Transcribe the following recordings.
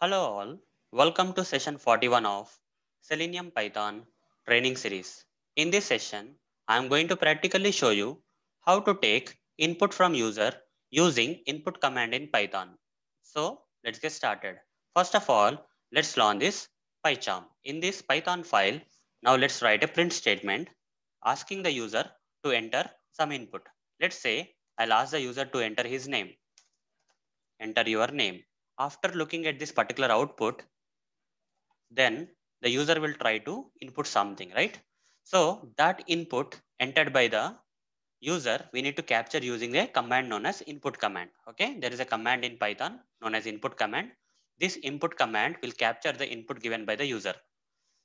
Hello all, welcome to session 41 of Selenium Python training series. In this session, I am going to practically show you how to take input from user using input command in Python. So let's get started. First of all, let's launch this PyCharm. In this Python file, now let's write a print statement asking the user to enter some input. Let's say I'll ask the user to enter his name. Enter your name after looking at this particular output, then the user will try to input something, right? So that input entered by the user, we need to capture using a command known as input command. Okay, there is a command in Python known as input command. This input command will capture the input given by the user.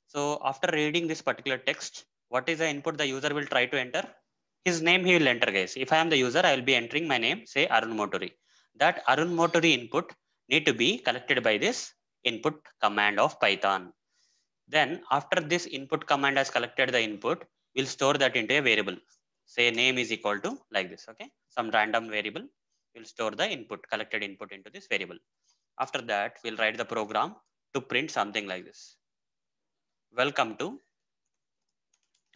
So after reading this particular text, what is the input the user will try to enter? His name he will enter guys. If I am the user, I will be entering my name, say Arun Motori. That Arun Motori input need to be collected by this input command of Python. Then after this input command has collected the input, we'll store that into a variable. Say name is equal to like this, okay? Some random variable, we'll store the input, collected input into this variable. After that, we'll write the program to print something like this. Welcome to,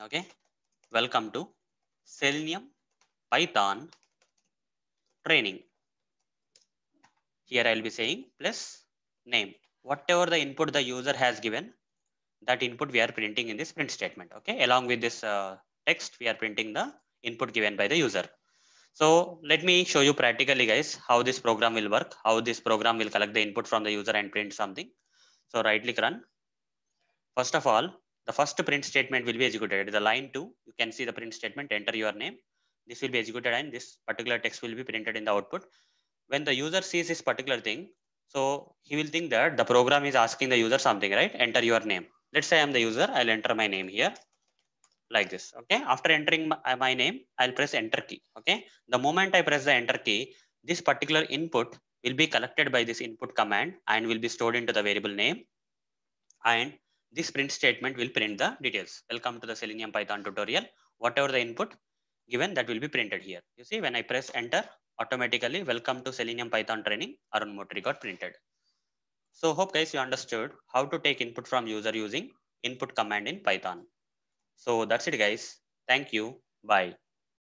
okay? Welcome to Selenium Python training here I'll be saying plus name. Whatever the input the user has given, that input we are printing in this print statement. Okay, along with this uh, text, we are printing the input given by the user. So let me show you practically guys, how this program will work, how this program will collect the input from the user and print something. So right click run. First of all, the first print statement will be executed. The line two, you can see the print statement, enter your name. This will be executed and this particular text will be printed in the output when the user sees this particular thing, so he will think that the program is asking the user something, right? Enter your name. Let's say I'm the user, I'll enter my name here like this. Okay. After entering my, my name, I'll press enter key. Okay. The moment I press the enter key, this particular input will be collected by this input command and will be stored into the variable name. And this print statement will print the details. Welcome to the Selenium Python tutorial. Whatever the input given that will be printed here. You see when I press enter, automatically welcome to Selenium Python training Arun Motri got printed. So hope guys you understood how to take input from user using input command in Python. So that's it guys. Thank you. Bye.